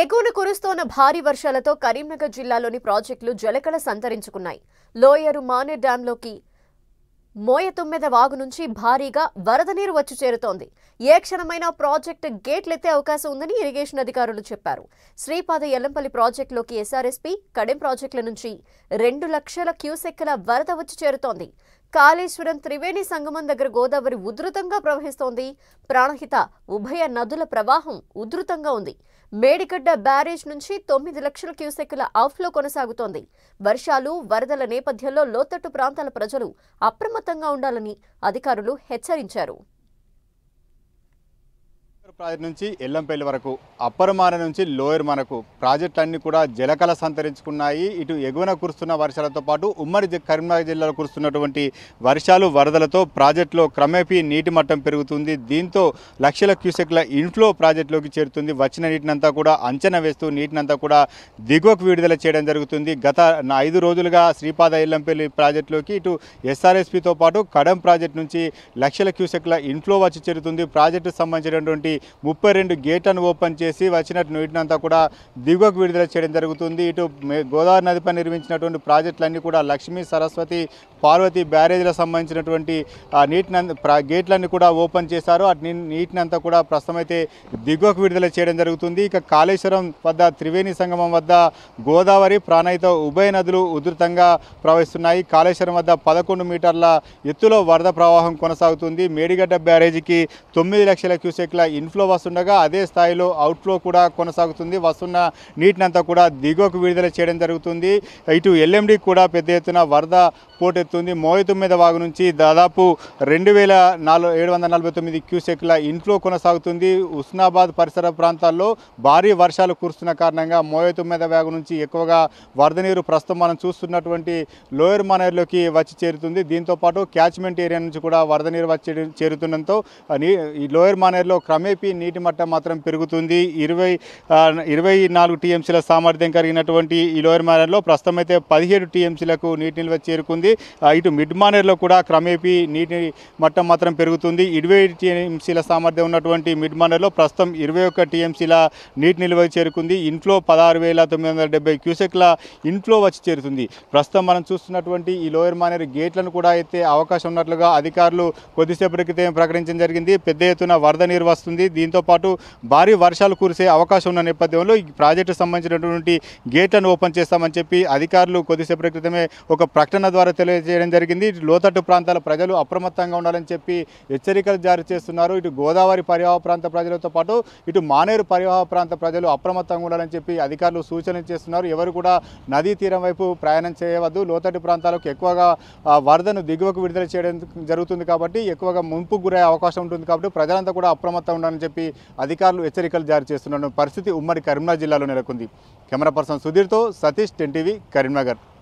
ఎగువన కురుస్తోన్న భారీ వర్షాలతో కరీంనగర్ జిల్లాలోని ప్రాజెక్టులు జలకళ సంతరించుకున్నాయి లోయరు మానే డ్యాంలోకి మోయతుమ్మెద వాగు నుంచి భారీగా వరద నీరు వచ్చి చేరుతోంది ఏ క్షణమైన ప్రాజెక్టు గేట్లెత్తే అవకాశం ఉందని ఇరిగేషన్ అధికారులు చెప్పారు శ్రీపాద ఎల్లంపల్లి ప్రాజెక్టులోకి ఎస్ఆర్ఎస్పీ కడెం ప్రాజెక్టుల నుంచి రెండు లక్షల క్యూసెక్కుల వరద వచ్చి చేరుతోంది కాళేశ్వరం త్రివేణి సంగమం దగ్గర గోదావరి ఉధృతంగా ప్రవహిస్తోంది ప్రాణహిత ఉభయ నదుల ప్రవాహం ఉధృతంగా ఉంది మేడిగడ్డ బ్యారేజ్ నుంచి తొమ్మిది లక్షల క్యూసెక్ల ఆఫ్లో కొనసాగుతోంది వర్షాలు వరదల నేపథ్యంలో లోతట్టు ప్రాంతాల ప్రజలు అప్రమత్తంగా ఉండాలని అధికారులు హెచ్చరించారు ప్రాజెక్ట్ నుంచి ఎల్లంపల్లి వరకు అప్పర్ మాన నుంచి లోయర్ మనకు ప్రాజెక్టులన్నీ కూడా జలకళ సంతరించుకున్నాయి ఇటు ఎగువన కురుస్తున్న వర్షాలతో పాటు ఉమ్మడి కరీంనగర్ జిల్లాలో కురుస్తున్నటువంటి వర్షాలు వరదలతో ప్రాజెక్టులో క్రమేపీ నీటి మట్టం పెరుగుతుంది దీంతో లక్షల క్యూసెక్ల ఇన్ఫ్లో ప్రాజెక్టులోకి చేరుతుంది వచ్చిన నీటినంతా కూడా అంచనా వేస్తూ నీటినంతా కూడా దిగువకు విడుదల చేయడం జరుగుతుంది గత ఐదు రోజులుగా శ్రీపాద ఎల్లంపల్లి ప్రాజెక్టులోకి ఇటు ఎస్ఆర్ఎస్పితో పాటు కడం ప్రాజెక్టు నుంచి లక్షల క్యూసెక్ల ఇన్ఫ్లో వచ్చి చేరుతుంది ప్రాజెక్టు సంబంధించినటువంటి ముప్పై రెండు గేట్లను ఓపెన్ చేసి వచ్చిన నీటినంతా కూడా దిగువకు విడుదల చేయడం జరుగుతుంది ఇటు గోదావరి నదిపై నిర్మించినటువంటి ప్రాజెక్టులన్నీ కూడా లక్ష్మీ సరస్వతి పార్వతి బ్యారేజీలకు సంబంధించినటువంటి ఆ నీటిని గేట్లన్నీ కూడా ఓపెన్ చేశారు ఆ నీటిని అంతా కూడా ప్రస్తుతమైతే దిగువకు విడుదల చేయడం జరుగుతుంది ఇక కాళేశ్వరం వద్ద త్రివేణి సంగమం వద్ద గోదావరి ప్రాణయిత ఉభయ నదులు ఉధృతంగా ప్రవహిస్తున్నాయి కాళేశ్వరం వద్ద పదకొండు మీటర్ల ఎత్తులో వరద ప్రవాహం కొనసాగుతుంది మేడిగడ్డ బ్యారేజీకి తొమ్మిది లక్షల క్యూసెక్ల ఇన్ ఇన్ఫ్లో వస్తుండగా అదే స్థాయిలో అవుట్ఫ్లో కూడా కొనసాగుతుంది వస్తున్న అంతా కూడా దిగువకు విడుదల చేయడం జరుగుతుంది ఇటు ఎల్ఎండి కూడా పెద్ద ఎత్తున వరద పోటెత్తుంది మీద వాగు నుంచి దాదాపు రెండు వేల నాలుగు ఏడు వందల నలభై తొమ్మిది క్యూసెక్ల ఇన్ఫ్లో కొనసాగుతుంది ఉస్నాబాద్ పరిసర ప్రాంతాల్లో భారీ వర్షాలు కురుస్తున్న కారణంగా మీద వాగు నుంచి ఎక్కువగా వరద నీరు ప్రస్తుతం మనం చూస్తున్నటువంటి లోయర్ మానేర్లోకి వచ్చి చేరుతుంది దీంతోపాటు క్యాచ్మెంట్ ఏరియా నుంచి కూడా వరద నీరు వచ్చి చేరుతుండటంతో ఈ లోయర్ మానేర్లో క్రమే ఏపీ నీటి మట్టం మాత్రం పెరుగుతుంది ఇరవై ఇరవై నాలుగు టీఎంసీల సామర్థ్యం కలిగినటువంటి ఈ లోయర్ మానేర్లో ప్రస్తుతం అయితే పదిహేడు టీఎంసీలకు నీటి నిల్వ చేరుకుంది ఇటు మిడ్ మానేర్లో కూడా క్రమేపీ నీటి మట్టం మాత్రం పెరుగుతుంది ఇరవై టీఎంసీల సామర్థ్యం ఉన్నటువంటి మిడ్ మానర్లో ప్రస్తుతం ఇరవై ఒక్క టీఎంసీల నీటి నిల్వ చేరుకుంది ఇంట్లో పదహారు వేల తొమ్మిది వందల డెబ్బై క్యూసెక్ల ఇంట్లో వచ్చి చేరుతుంది ప్రస్తుతం మనం చూస్తున్నటువంటి ఈ లోయర్ మానేరు గేట్లను కూడా అయితే అవకాశం ఉన్నట్లుగా అధికారులు కొద్దిసేపటి క్రితం ప్రకటించడం జరిగింది పెద్ద ఎత్తున వరద నీరు వస్తుంది దీంతోపాటు భారీ వర్షాలు కురిసే అవకాశం ఉన్న నేపథ్యంలో ఈ ప్రాజెక్టు సంబంధించినటువంటి గేట్లను ఓపెన్ చేస్తామని చెప్పి అధికారులు కొద్దిసేపటి క్రితమే ఒక ప్రకటన ద్వారా తెలియజేయడం జరిగింది లోతట్టు ప్రాంతాల ప్రజలు అప్రమత్తంగా ఉండాలని చెప్పి హెచ్చరికలు జారీ చేస్తున్నారు ఇటు గోదావరి పరివాహ ప్రాంత ప్రజలతో పాటు ఇటు మానేరు పరివాహ ప్రాంత ప్రజలు అప్రమత్తంగా ఉండాలని చెప్పి అధికారులు సూచనలు చేస్తున్నారు ఎవరు కూడా నదీ తీరం వైపు ప్రయాణం చేయవద్దు లోతట్టు ప్రాంతాలకు ఎక్కువగా వరదను దిగువకు విడుదల చేయడం జరుగుతుంది కాబట్టి ఎక్కువగా ముంపు గురయ్యే అవకాశం ఉంటుంది కాబట్టి ప్రజలంతా కూడా అప్రమత్తంగా చేస్తున్నారని చెప్పి అధికారులు హెచ్చరికలు జారీ చేస్తున్నారు పరిస్థితి ఉమ్మడి కరీంనగర్ జిల్లాలో నెలకొంది కెమెరా పర్సన్ సుధీర్తో సతీష్ టెన్టీవీ కరీంనగర్